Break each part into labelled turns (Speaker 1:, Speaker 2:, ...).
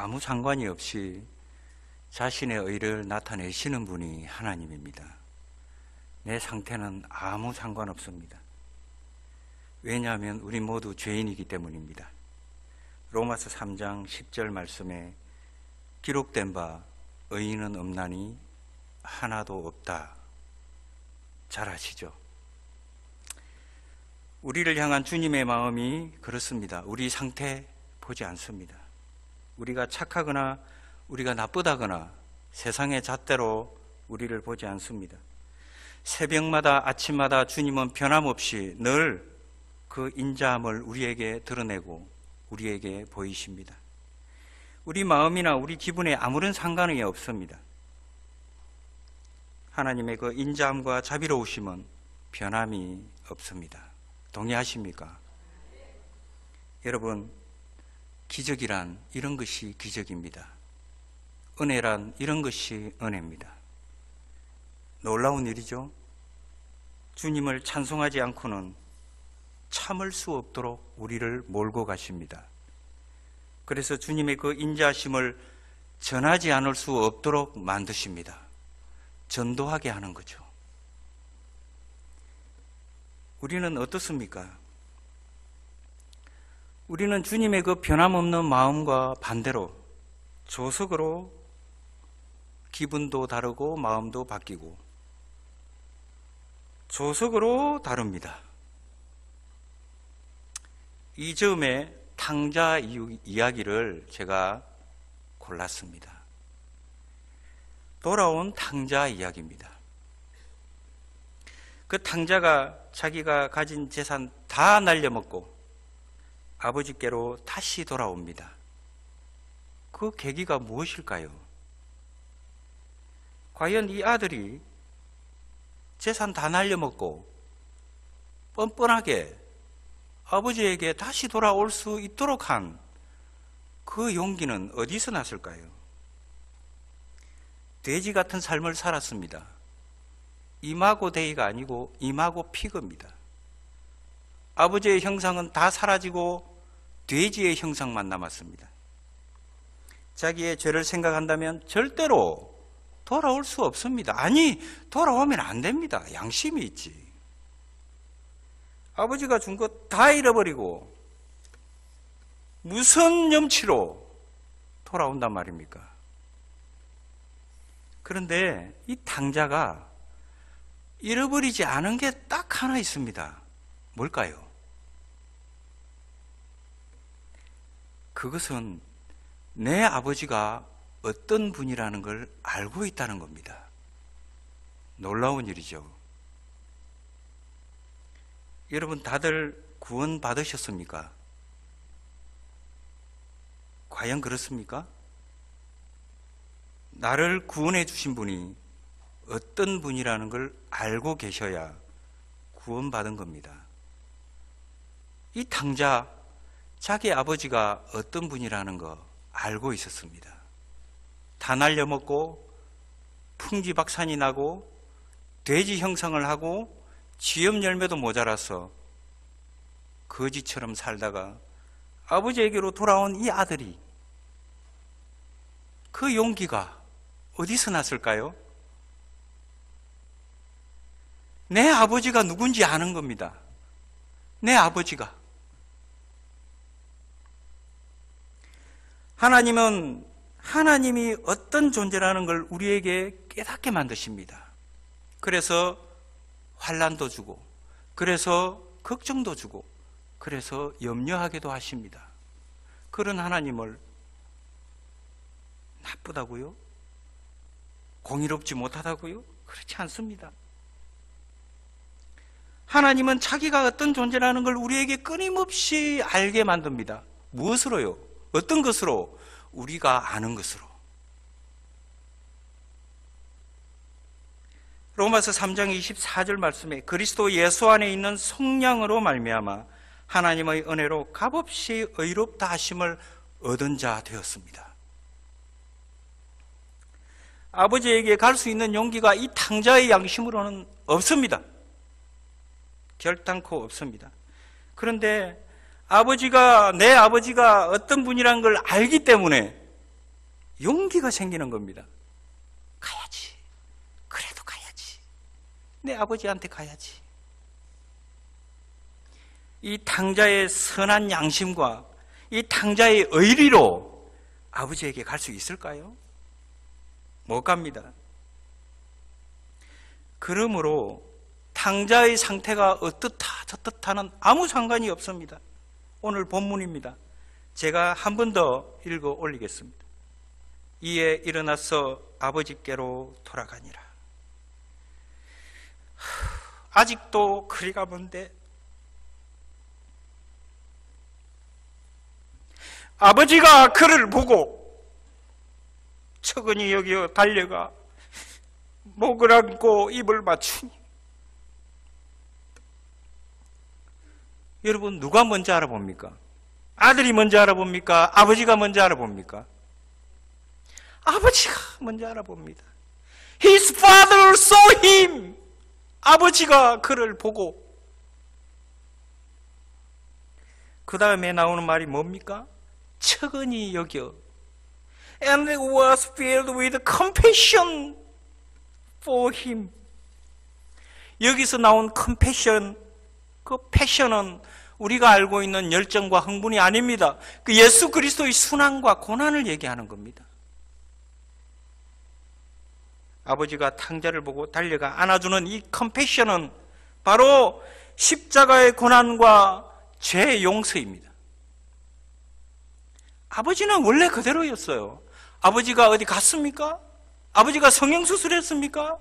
Speaker 1: 아무 상관이 없이 자신의 의를 나타내시는 분이 하나님입니다. 내 상태는 아무 상관없습니다. 왜냐하면 우리 모두 죄인이기 때문입니다. 로마서 3장 10절 말씀에 기록된 바 의인은 없나니 하나도 없다. 잘 아시죠? 우리를 향한 주님의 마음이 그렇습니다. 우리 상태 보지 않습니다. 우리가 착하거나 우리가 나쁘다거나 세상의 잣대로 우리를 보지 않습니다. 새벽마다 아침마다 주님은 변함없이 늘 그 인자함을 우리에게 드러내고 우리에게 보이십니다. 우리 마음이나 우리 기분에 아무런 상관이 없습니다. 하나님의 그 인자함과 자비로우심은 변함이 없습니다. 동의하십니까? 여러분, 기적이란 이런 것이 기적입니다. 은혜란 이런 것이 은혜입니다. 놀라운 일이죠. 주님을 찬송하지 않고는 참을 수 없도록 우리를 몰고 가십니다. 그래서 주님의 그 인자심을 전하지 않을 수 없도록 만드십니다. 전도하게 하는 거죠. 우리는 어떻습니까? 우리는 주님의 그 변함없는 마음과 반대로 조석으로 기분도 다르고 마음도 바뀌고 조석으로 다릅니다이점에 탕자 이야기를 제가 골랐습니다. 돌아온 탕자 이야기입니다. 그 탕자가 자기가 가진 재산 다 날려먹고 아버지께로 다시 돌아옵니다. 그 계기가 무엇일까요? 과연 이 아들이 재산 다 날려먹고 뻔뻔하게 아버지에게 다시 돌아올 수 있도록 한 그 용기는 어디서 났을까요? 돼지 같은 삶을 살았습니다. 이마고 데이가 아니고 이마고 피그입니다. 아버지의 형상은 다 사라지고 돼지의 형상만 남았습니다. 자기의 죄를 생각한다면 절대로 돌아올 수 없습니다. 아니, 돌아오면 안 됩니다. 양심이 있지. 아버지가 준 것 다 잃어버리고 무슨 염치로 돌아온단 말입니까? 그런데 이 당자가 잃어버리지 않은 게 딱 하나 있습니다. 뭘까요? 그것은 내 아버지가 어떤 분이라는 걸 알고 있다는 겁니다. 놀라운 일이죠. 여러분 다들 구원 받으셨습니까? 과연 그렇습니까? 나를 구원해 주신 분이 어떤 분이라는 걸 알고 계셔야 구원받은 겁니다. 이 당자 자기 아버지가 어떤 분이라는 거 알고 있었습니다. 다 날려먹고 풍지박산이 나고 돼지 형상을 하고 지엽 열매도 모자라서 거지처럼 살다가 아버지에게로 돌아온 이 아들이 그 용기가 어디서 났을까요? 내 아버지가 누군지 아는 겁니다. 내 아버지가. 하나님은 하나님이 어떤 존재라는 걸 우리에게 깨닫게 만드십니다. 그래서 환란도 주고 그래서 걱정도 주고 그래서 염려하기도 하십니다. 그런 하나님을 나쁘다고요? 공의롭지 못하다고요? 그렇지 않습니다. 하나님은 자기가 어떤 존재라는 걸 우리에게 끊임없이 알게 만듭니다. 무엇으로요? 어떤 것으로? 우리가 아는 것으로. 로마서 3장 24절 말씀에 그리스도 예수 안에 있는 성량으로 말미암아 하나님의 은혜로 값없이 의롭다 하심을 얻은 자 되었습니다. 아버지에게 갈 수 있는 용기가 이 탕자의 양심으로는 없습니다. 결단코 없습니다. 그런데 아버지가, 내 아버지가 어떤 분이란 걸 알기 때문에 용기가 생기는 겁니다. 가야지. 그래도 가야지. 내 아버지한테 가야지. 이 당자의 선한 양심과 이 당자의 의리로 아버지에게 갈 수 있을까요? 못 갑니다. 그러므로 당자의 상태가 어떻다 저떻다는 아무 상관이 없습니다. 오늘 본문입니다. 제가 한 번 더 읽어 올리겠습니다. 이에 일어나서 아버지께로 돌아가니라. 아직도 그리가 먼데 아버지가 그를 보고 처근이여기 달려가 목을 안고 입을 맞추니 여러분 누가 먼저 알아봅니까? 아들이 먼저 알아봅니까? 아버지가 먼저 알아봅니까? 아버지가 먼저 알아봅니다. His father saw him. 아버지가 그를 보고 그 다음에 나오는 말이 뭡니까? 측은히 여겨 and was filled with compassion for him. 여기서 나온 compassion 그 패션은 우리가 알고 있는 열정과 흥분이 아닙니다. 그 예수 그리스도의 순환과 고난을 얘기하는 겁니다. 아버지가 탕자를 보고 달려가 안아주는 이 컴패션은 바로 십자가의 고난과 죄의 용서입니다. 아버지는 원래 그대로였어요. 아버지가 어디 갔습니까? 아버지가 성형수술했습니까?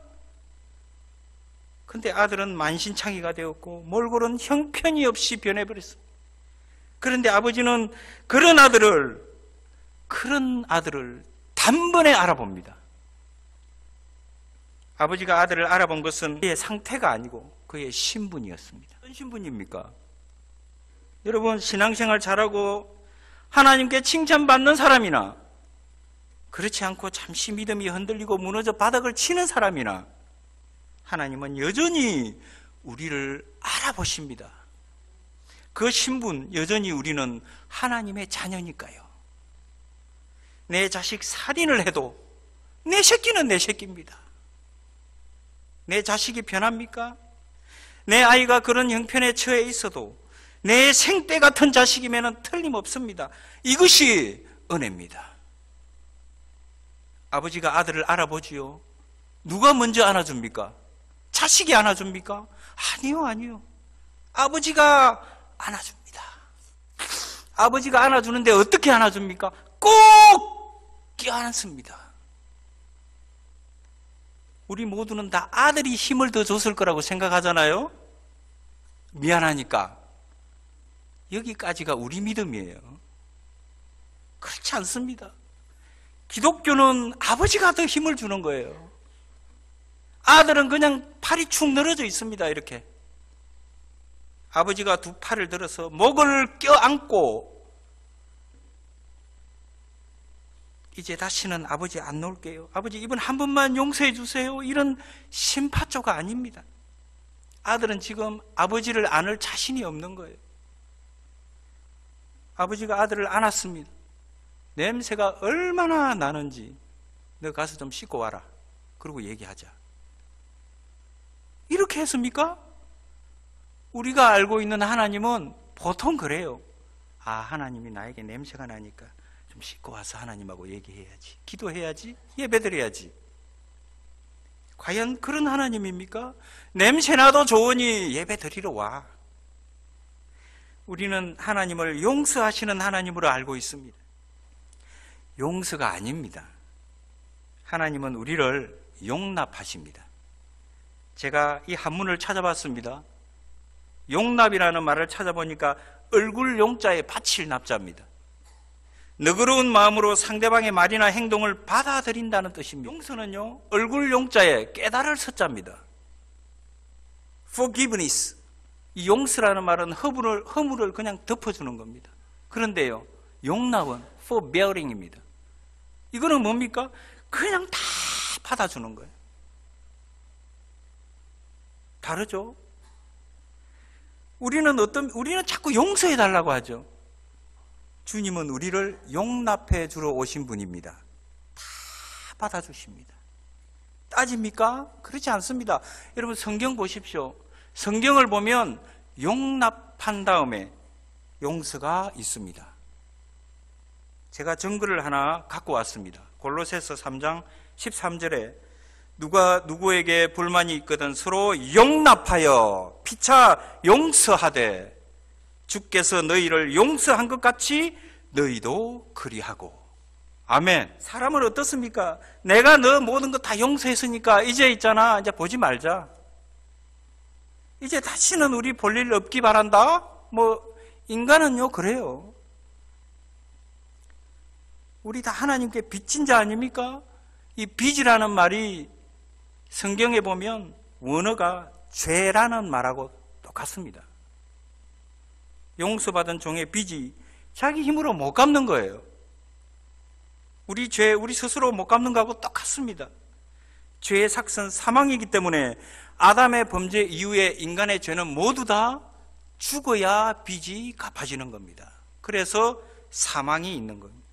Speaker 1: 근데 아들은 만신창이가 되었고 몰골은 형편이 없이 변해버렸습니다. 그런데 아버지는 그런 아들을 그런 아들을 단번에 알아봅니다. 아버지가 아들을 알아본 것은 그의 상태가 아니고 그의 신분이었습니다. 어떤 신분입니까? 여러분 신앙생활 잘하고 하나님께 칭찬받는 사람이나 그렇지 않고 잠시 믿음이 흔들리고 무너져 바닥을 치는 사람이나 하나님은 여전히 우리를 알아보십니다. 그 신분, 여전히 우리는 하나님의 자녀니까요. 내 자식 살인을 해도 내 새끼는 내 새끼입니다. 내 자식이 변합니까? 내 아이가 그런 형편에 처해 있어도 내 생때 같은 자식이면 틀림없습니다. 이것이 은혜입니다. 아버지가 아들을 알아보지요. 누가 먼저 안아줍니까? 자식이 안아줍니까? 아니요, 아니요. 아버지가 안아줍니다. 아버지가 안아주는데 어떻게 안아줍니까? 꼭 껴안습니다. 우리 모두는 다 아들이 힘을 더 줬을 거라고 생각하잖아요? 미안하니까. 여기까지가 우리 믿음이에요. 그렇지 않습니다. 기독교는 아버지가 더 힘을 주는 거예요. 아들은 그냥 팔이 축 늘어져 있습니다. 이렇게. 아버지가 두 팔을 들어서 목을 껴안고 이제 다시는 아버지 안 놓을게요. 아버지 이번 한 번만 용서해 주세요. 이런 심파조가 아닙니다. 아들은 지금 아버지를 안을 자신이 없는 거예요. 아버지가 아들을 안았습니다. 냄새가 얼마나 나는지 너 가서 좀 씻고 와라. 그리고 얘기하자. 이렇게 했습니까? 우리가 알고 있는 하나님은 보통 그래요. 아, 하나님이 나에게 냄새가 나니까 좀 씻고 와서 하나님하고 얘기해야지. 기도해야지. 예배드려야지. 과연 그런 하나님입니까? 냄새나도 좋으니 예배드리러 와. 우리는 하나님을 용서하시는 하나님으로 알고 있습니다. 용서가 아닙니다. 하나님은 우리를 용납하십니다. 제가 이 한문을 찾아봤습니다. 용납이라는 말을 찾아보니까 얼굴 용자에 바칠 납자입니다. 너그러운 마음으로 상대방의 말이나 행동을 받아들인다는 뜻입니다. 용서는요, 얼굴 용자에 깨달을 서자입니다. forgiveness. 이 용서라는 말은 허물을, 허물을 그냥 덮어주는 겁니다. 그런데요, 용납은 forbearing입니다. 이거는 뭡니까? 그냥 다 받아주는 거예요. 다르죠. 우리는 어떤 우리는 자꾸 용서해 달라고 하죠. 주님은 우리를 용납해 주러 오신 분입니다. 다 받아 주십니다. 따집니까? 그렇지 않습니다. 여러분 성경 보십시오. 성경을 보면 용납한 다음에 용서가 있습니다. 제가 정글을 하나 갖고 왔습니다. 골로새서 3장 13절에 누가 누구에게 불만이 있거든 서로 용납하여 피차 용서하되 주께서 너희를 용서한 것 같이 너희도 그리하고 아멘. 사람을 어떻습니까? 내가 너 모든 것 다 용서했으니까 이제 있잖아. 이제 보지 말자. 이제 다시는 우리 볼 일 없기 바란다. 뭐 인간은요 그래요. 우리 다 하나님께 빚진 자 아닙니까? 이 빚이라는 말이 성경에 보면 원어가 죄라는 말하고 똑같습니다. 용서받은 종의 빚이 자기 힘으로 못 갚는 거예요. 우리 죄, 우리 스스로 못 갚는 거하고 똑같습니다. 죄의 삭선 사망이기 때문에 아담의 범죄 이후에 인간의 죄는 모두 다 죽어야 빚이 갚아지는 겁니다. 그래서 사망이 있는 겁니다.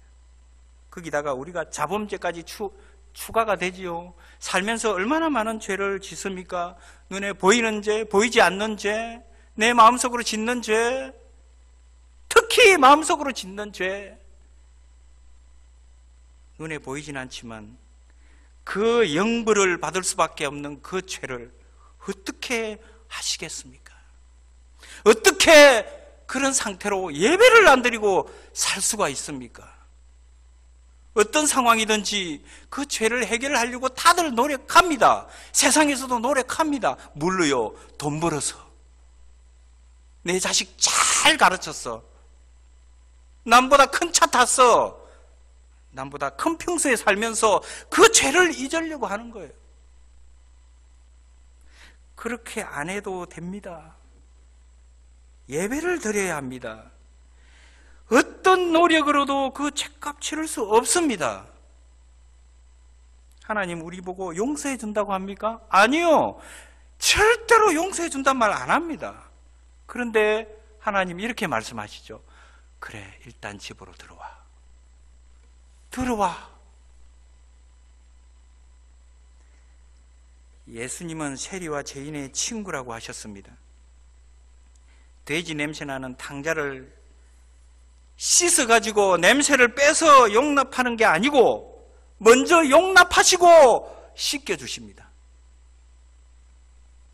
Speaker 1: 거기다가 우리가 자범죄까지 추, 추가가 되지요. 살면서 얼마나 많은 죄를 짓습니까? 눈에 보이는 죄, 보이지 않는 죄, 내 마음속으로 짓는 죄, 특히 마음속으로 짓는 죄. 눈에 보이진 않지만 그 영부를 받을 수밖에 없는 그 죄를 어떻게 하시겠습니까? 어떻게 그런 상태로 예배를 안 드리고 살 수가 있습니까? 어떤 상황이든지 그 죄를 해결하려고 다들 노력합니다. 세상에서도 노력합니다. 물로요, 돈 벌어서. 내 자식 잘 가르쳤어. 남보다 큰 차 탔어. 남보다 큰 평소에 살면서 그 죄를 잊으려고 하는 거예요. 그렇게 안 해도 됩니다. 예배를 드려야 합니다. 어떤 노력으로도 그 책값 치를 수 없습니다. 하나님 우리 보고 용서해 준다고 합니까? 아니요. 절대로 용서해 준단 말 안 합니다. 그런데 하나님 이렇게 말씀하시죠. 그래, 일단 집으로 들어와. 들어와. 예수님은 세리와 죄인의 친구라고 하셨습니다. 돼지 냄새 나는 탕자를 씻어가지고 냄새를 빼서 용납하는 게 아니고 먼저 용납하시고 씻겨주십니다.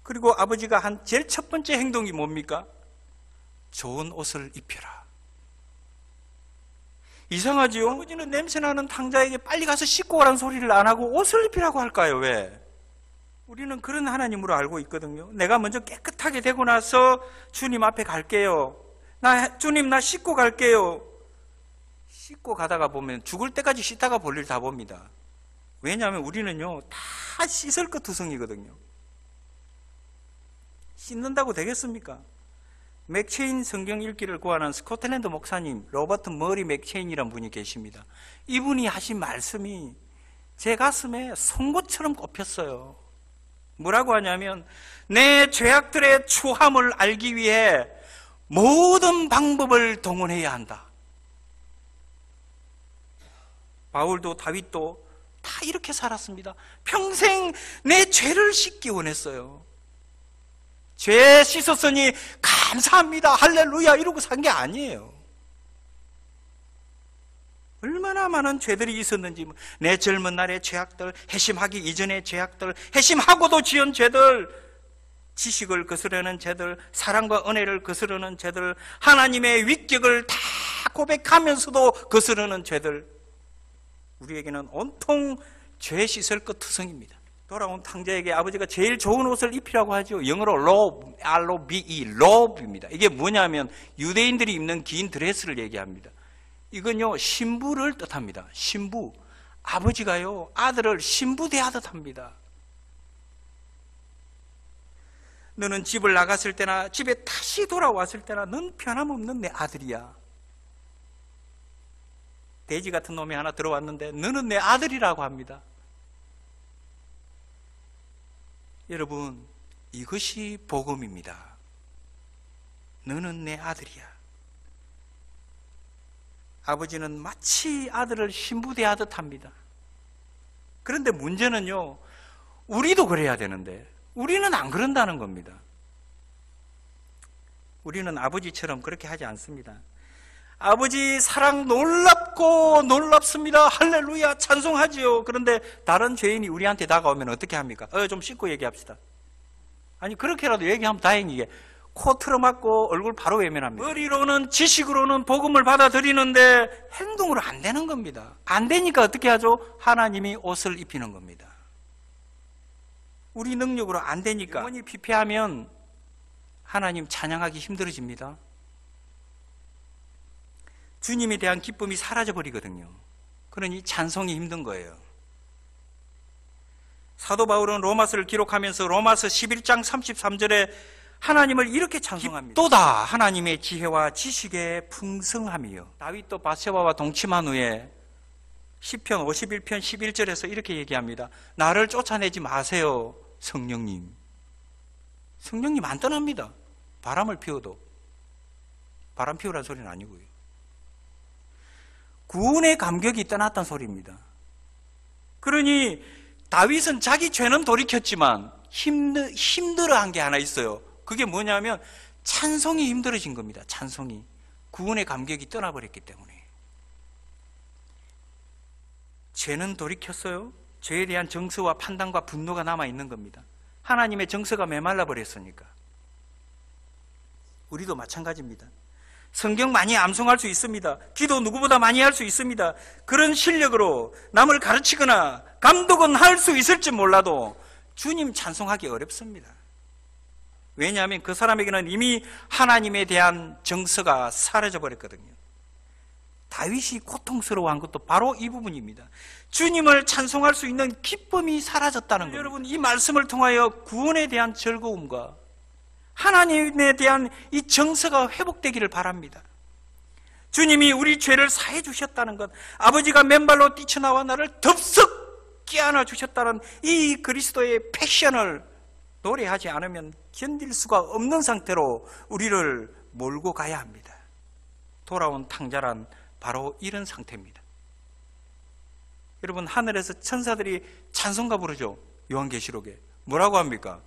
Speaker 1: 그리고 아버지가 한 제일 첫 번째 행동이 뭡니까? 좋은 옷을 입혀라. 이상하지요? 아버지는 냄새나는 탕자에게 빨리 가서 씻고 오라는 소리를 안 하고 옷을 입히라고 할까요? 왜? 우리는 그런 하나님으로 알고 있거든요. 내가 먼저 깨끗하게 되고 나서 주님 앞에 갈게요. 나 주님 나 씻고 갈게요. 씻고 가다가 보면 죽을 때까지 씻다가 볼 일 다 봅니다. 왜냐하면 우리는요 다 씻을 것 투성이거든요. 씻는다고 되겠습니까? 맥체인 성경 읽기를 구하는 스코틀랜드 목사님 로버트 머리 맥체인이란 분이 계십니다. 이분이 하신 말씀이 제 가슴에 송곳처럼 꼽혔어요. 뭐라고 하냐면 내 죄악들의 추함을 알기 위해 모든 방법을 동원해야 한다. 바울도 다윗도 다 이렇게 살았습니다. 평생 내 죄를 씻기 원했어요. 죄 씻었으니 감사합니다. 할렐루야 이러고 산 게 아니에요. 얼마나 많은 죄들이 있었는지 내 젊은 날의 죄악들, 해심하기 이전의 죄악들, 해심하고도 지은 죄들 지식을 거스르는 죄들, 사랑과 은혜를 거스르는 죄들, 하나님의 위격을 다 고백하면서도 거스르는 죄들. 우리에게는 온통 죄 씻을 것 투성입니다. 돌아온 탕자에게 아버지가 제일 좋은 옷을 입히라고 하죠. 영어로 robe, R-O-B-E, robe입니다. 이게 뭐냐면 유대인들이 입는 긴 드레스를 얘기합니다. 이건요, 신부를 뜻합니다. 신부. 아버지가요, 아들을 신부 대하듯 합니다. 너는 집을 나갔을 때나 집에 다시 돌아왔을 때나 넌 변함없는 내 아들이야. 돼지 같은 놈이 하나 들어왔는데 너는 내 아들이라고 합니다. 여러분, 이것이 복음입니다. 너는 내 아들이야. 아버지는 마치 아들을 신부대하듯 합니다. 그런데 문제는요, 우리도 그래야 되는데, 우리는 안 그런다는 겁니다. 우리는 아버지처럼 그렇게 하지 않습니다. 아버지 사랑 놀랍고 놀랍습니다. 할렐루야 찬송하지요. 그런데 다른 죄인이 우리한테 다가오면 어떻게 합니까? 어, 좀 씻고 얘기합시다. 아니 그렇게라도 얘기하면 다행이게 코 틀어맞고 얼굴 바로 외면합니다. 머리로는 지식으로는 복음을 받아들이는데 행동으로 안 되는 겁니다. 안 되니까 어떻게 하죠? 하나님이 옷을 입히는 겁니다. 우리 능력으로 안 되니까 영원히 피폐하면 하나님 찬양하기 힘들어집니다. 주님에 대한 기쁨이 사라져 버리거든요. 그러니 찬송이 힘든 거예요. 사도 바울은 로마서를 기록하면서 로마서 11장 33절에 하나님을 이렇게 찬송합니다. 또다 하나님의 지혜와 지식의 풍성함이요. 다윗도 바세바와 동침한 후에 10편 51편 11절에서 이렇게 얘기합니다. 나를 쫓아내지 마세요, 성령님. 성령님 안 떠납니다. 바람을 피워도. 바람 피우라는 소리는 아니고요. 구원의 감격이 떠났단 소리입니다. 그러니 다윗은 자기 죄는 돌이켰지만 힘들, 힘들어한 게 하나 있어요. 그게 뭐냐면 찬송이 힘들어진 겁니다. 찬송이. 구원의 감격이 떠나버렸기 때문에. 죄는 돌이켰어요. 죄에 대한 정서와 판단과 분노가 남아 있는 겁니다. 하나님의 정서가 메말라 버렸으니까. 우리도 마찬가지입니다. 성경 많이 암송할 수 있습니다. 기도 누구보다 많이 할 수 있습니다. 그런 실력으로 남을 가르치거나 감독은 할 수 있을지 몰라도 주님 찬송하기 어렵습니다. 왜냐하면 그 사람에게는 이미 하나님에 대한 정서가 사라져 버렸거든요. 다윗이 고통스러워한 것도 바로 이 부분입니다. 주님을 찬송할 수 있는 기쁨이 사라졌다는 거예요. 네, 여러분, 이 말씀을 통하여 구원에 대한 즐거움과 하나님에 대한 이 정서가 회복되기를 바랍니다. 주님이 우리 죄를 사해 주셨다는 것, 아버지가 맨발로 뛰쳐나와 나를 덥석 깨안아 주셨다는 이 그리스도의 패션을 노래하지 않으면 견딜 수가 없는 상태로 우리를 몰고 가야 합니다. 돌아온 탕자란 바로 이런 상태입니다. 여러분 하늘에서 천사들이 찬송가 부르죠. 요한계시록에 뭐라고 합니까?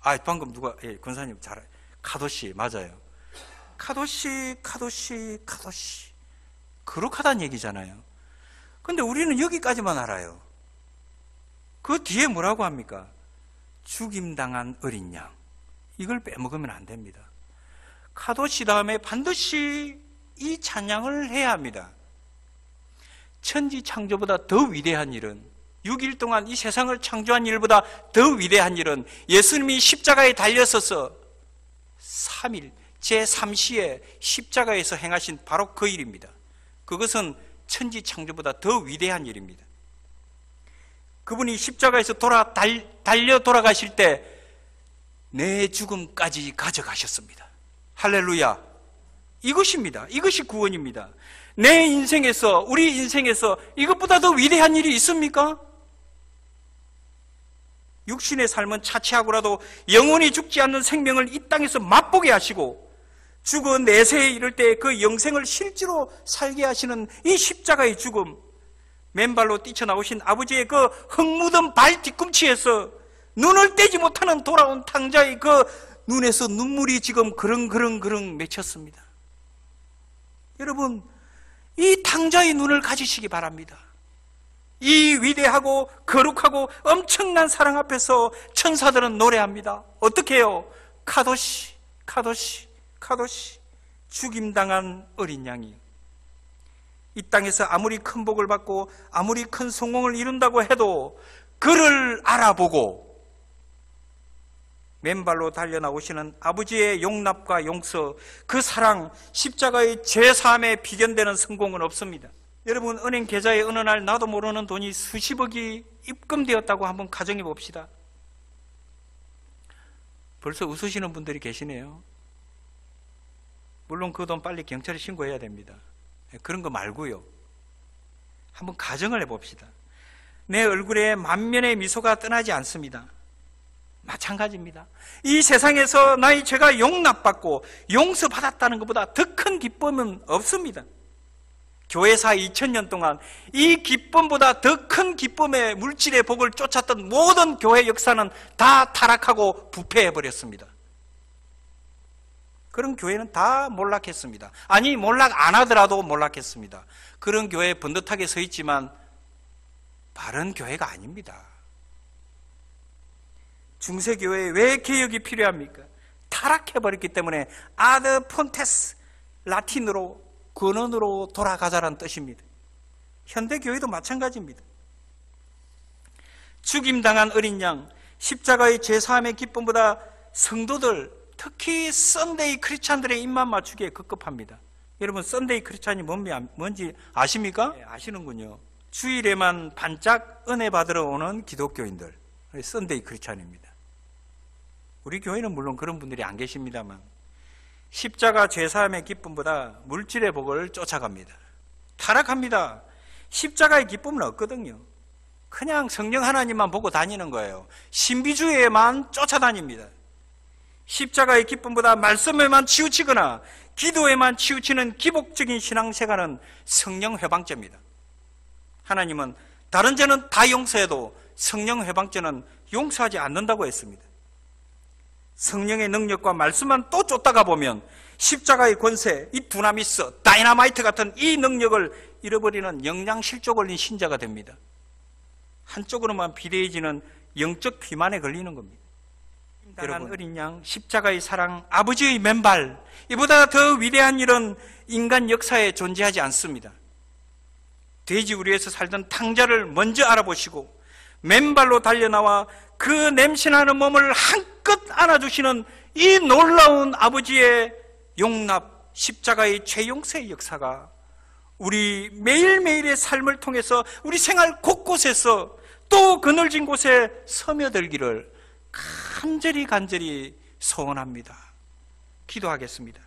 Speaker 1: 아 방금 누가 예, 권사님 잘 카도시 맞아요. 카도시 카도시 카도시 그룩하다는 얘기잖아요. 근데 우리는 여기까지만 알아요. 그 뒤에 뭐라고 합니까? 죽임당한 어린 양. 이걸 빼먹으면 안 됩니다. 카도시 다음에 반드시 이 찬양을 해야 합니다. 천지 창조보다 더 위대한 일은 6일 동안 이 세상을 창조한 일보다 더 위대한 일은 예수님이 십자가에 달려서서 3일 제3시에 십자가에서 행하신 바로 그 일입니다. 그것은 천지 창조보다 더 위대한 일입니다. 그분이 십자가에서 돌아 달, 달려 돌아가실 때 내 죽음까지 가져가셨습니다. 할렐루야. 이것입니다. 이것이 구원입니다. 내 인생에서, 우리 인생에서 이것보다 더 위대한 일이 있습니까? 육신의 삶은 차치하고라도 영원히 죽지 않는 생명을 이 땅에서 맛보게 하시고 죽은 내세에 이를 때 그 영생을 실제로 살게 하시는 이 십자가의 죽음 맨발로 뛰쳐나오신 아버지의 그 흙묻은 발 뒤꿈치에서 눈을 떼지 못하는 돌아온 탕자의 그 눈에서 눈물이 지금 그릉그릉그릉 맺혔습니다 여러분, 이 탕자의 눈을 가지시기 바랍니다. 이 위대하고 거룩하고 엄청난 사랑 앞에서 천사들은 노래합니다. 어떻게 요 카도시, 카도시, 카도시. 죽임당한 어린 양이. 이 땅에서 아무리 큰 복을 받고 아무리 큰 성공을 이룬다고 해도 그를 알아보고 맨발로 달려나오시는 아버지의 용납과 용서, 그 사랑, 십자가의 제3함에 비견되는 성공은 없습니다. 여러분 은행 계좌에 어느 날 나도 모르는 돈이 수십억이 입금되었다고 한번 가정해 봅시다. 벌써 웃으시는 분들이 계시네요. 물론 그 돈 빨리 경찰에 신고해야 됩니다. 네, 그런 거 말고요. 한번 가정을 해봅시다. 내 얼굴에 만면의 미소가 떠나지 않습니다. 마찬가지입니다. 이 세상에서 나의 죄가 용납받고 용서받았다는 것보다 더 큰 기쁨은 없습니다. 교회사 2000년 동안 이 기쁨보다 더 큰 기쁨의 물질의 복을 쫓았던 모든 교회 역사는 다 타락하고 부패해버렸습니다. 그런 교회는 다 몰락했습니다. 아니, 몰락 안 하더라도 몰락했습니다. 그런 교회에 번듯하게 서 있지만 바른 교회가 아닙니다. 중세교회에 왜 개혁이 필요합니까? 타락해버렸기 때문에 아드 폰테스 라틴으로 근원으로 돌아가자라는 뜻입니다 현대교회도 마찬가지입니다 죽임당한 어린 양 십자가의 제3의 기쁨보다 성도들 특히 썬데이 크리스찬들의 입만 맞추기에 급급합니다 여러분 썬데이 크리스찬이 뭔지 아십니까? 네, 아시는군요 주일에만 반짝 은혜 받으러 오는 기독교인들 썬데이 크리스찬입니다 우리 교회는 물론 그런 분들이 안 계십니다만 십자가 죄사함의 기쁨보다 물질의 복을 쫓아갑니다. 타락합니다. 십자가의 기쁨은 없거든요. 그냥 성령 하나님만 보고 다니는 거예요. 신비주의에만 쫓아다닙니다. 십자가의 기쁨보다 말씀에만 치우치거나 기도에만 치우치는 기복적인 신앙생활은 성령 회방죄입니다. 하나님은 다른 죄는 다 용서해도 성령 회방죄는 용서하지 않는다고 했습니다. 성령의 능력과 말씀만 또 쫓다가 보면 십자가의 권세, 이 두나미스, 다이나마이트 같은 이 능력을 잃어버리는 영양실조 걸린 신자가 됩니다. 한쪽으로만 비대해지는 영적 비만에 걸리는 겁니다. 여러분, 어린 양, 십자가의 사랑, 아버지의 맨발, 이보다 더 위대한 일은 인간 역사에 존재하지 않습니다. 돼지 우리에서 살던 탕자를 먼저 알아보시고, 맨발로 달려나와 그 냄신하는 몸을 한껏 안아주시는 이 놀라운 아버지의 용납, 십자가의 최용서의 역사가 우리 매일매일의 삶을 통해서 우리 생활 곳곳에서 또 그늘진 곳에 스며들기를 간절히 간절히 소원합니다. 기도하겠습니다.